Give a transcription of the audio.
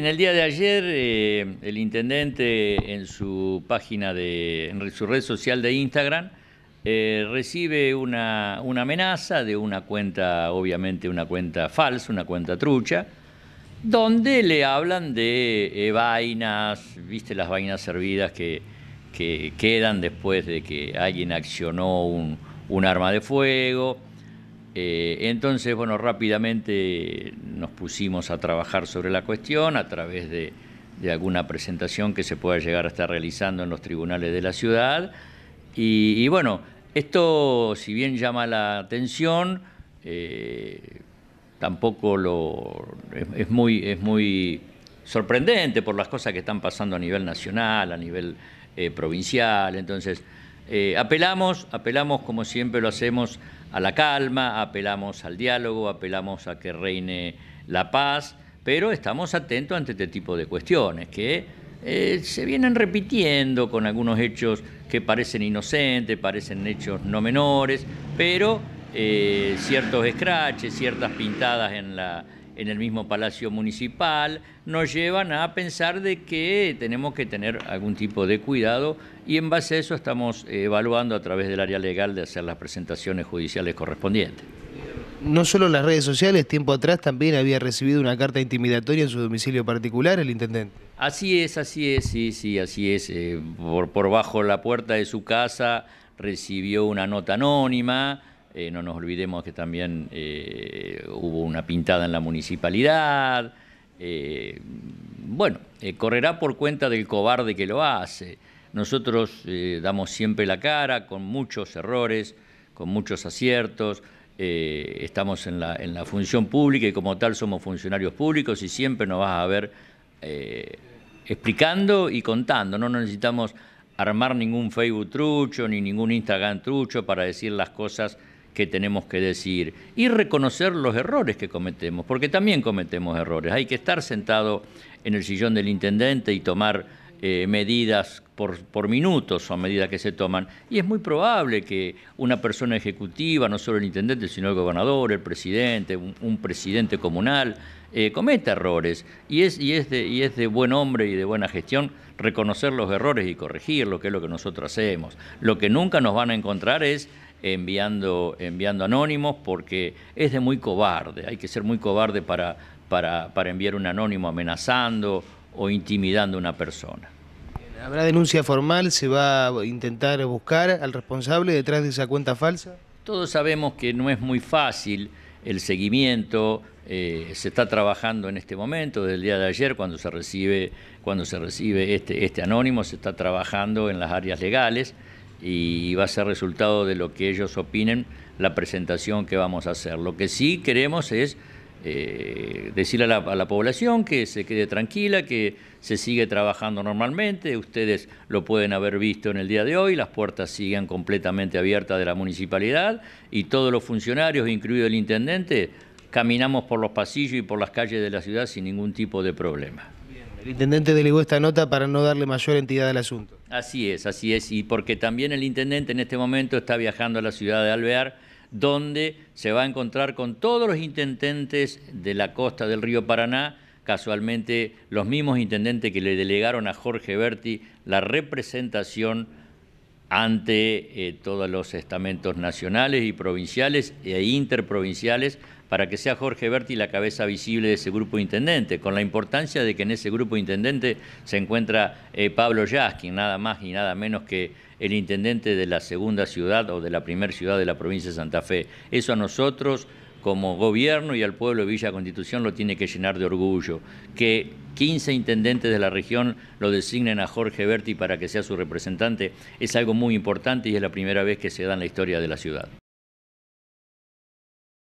En el día de ayer, eh, el intendente en su página de, en su red social de Instagram, eh, recibe una, amenaza de una cuenta, obviamente una cuenta falsa, una cuenta trucha, donde le hablan de eh, vainas, viste las vainas servidas que, que, quedan después de que alguien accionó un, un arma de fuego eh, entonces, bueno, rápidamente nos pusimos a trabajar sobre la cuestión a través de, alguna presentación que se pueda llegar a estar realizando en los tribunales de la ciudad. Y, bueno, esto, si bien llama la atención, eh, tampoco lo es, muy sorprendente por las cosas que están pasando a nivel nacional, a nivel eh, provincial. Entonces, eh, apelamos, apelamos como siempre lo hacemos a la calma, apelamos al diálogo, apelamos a que reine la paz, pero estamos atentos ante este tipo de cuestiones que eh, se vienen repitiendo con algunos hechos que parecen inocentes, parecen hechos no menores, pero eh, ciertos escraches, ciertas pintadas en la, en el mismo Palacio Municipal, nos llevan a pensar de que tenemos que tener algún tipo de cuidado y en base a eso estamos eh, evaluando a través del área legal de hacer las presentaciones judiciales correspondientes. No solo en las redes sociales, tiempo atrás también había recibido una carta intimidatoria en su domicilio particular el intendente. Así es, así es, sí, sí, así es. Eh, por, por bajo la puerta de su casa recibió una nota anónima. Eh, no nos olvidemos que también hubo una pintada en la municipalidad. Eh, bueno, eh, correrá por cuenta del cobarde que lo hace. Nosotros eh, damos siempre la cara con muchos errores, con muchos aciertos. estamos en la, en la, función pública y como tal somos funcionarios públicos y siempre nos vas a ver explicando y contando. No necesitamos armar ningún Facebook trucho ni ningún Instagram trucho para decir las cosas que tenemos que decir y reconocer los errores que cometemos, porque también cometemos errores. Hay que estar sentado en el sillón del intendente y tomar eh, medidas por, por minutos o medidas que se toman. Y es muy probable que una persona ejecutiva, no solo el intendente, sino el gobernador, el presidente, un, presidente comunal, eh, cometa errores. Y es, y, es de, y es de buen hombre y de buena gestión reconocer los errores y corregirlos, que es lo que nosotros hacemos. Lo que nunca nos van a encontrar es enviando, enviando anónimos porque es de muy cobarde, hay que ser muy cobarde para, enviar un anónimo amenazando o intimidando a una persona. ¿Habrá denuncia formal? ¿Se va a intentar buscar al responsable detrás de esa cuenta falsa? Todos sabemos que no es muy fácil el seguimiento, eh, se está trabajando en este momento, desde el día de ayer cuando se recibe, cuando se recibe este, este anónimo, se está trabajando en las áreas legales y va a ser resultado de lo que ellos opinen la presentación que vamos a hacer. Lo que sí queremos es eh, decirle a la, a la, población que se quede tranquila, que se sigue trabajando normalmente, ustedes lo pueden haber visto en el día de hoy, las puertas siguen completamente abiertas de la municipalidad y todos los funcionarios, incluido el intendente, caminamos por los pasillos y por las calles de la ciudad sin ningún tipo de problema. el intendente delegó esta nota para no darle mayor entidad al asunto. Así es, así es, y porque también el intendente en este momento está viajando a la ciudad de Alvear, donde se va a encontrar con todos los intendentes de la costa del río Paraná, casualmente los mismos intendentes que le delegaron a Jorge Berti la representación ante eh, todos los estamentos nacionales y provinciales e interprovinciales para que sea Jorge Berti la cabeza visible de ese grupo intendente, con la importancia de que en ese grupo intendente se encuentra eh, Pablo Yaskin, nada más y nada menos que el intendente de la segunda ciudad o de la primera ciudad de la provincia de Santa Fe. Eso a nosotros como gobierno y al pueblo de Villa Constitución lo tiene que llenar de orgullo. Que 15 intendentes de la región lo designen a Jorge Berti para que sea su representante es algo muy importante y es la primera vez que se da en la historia de la ciudad.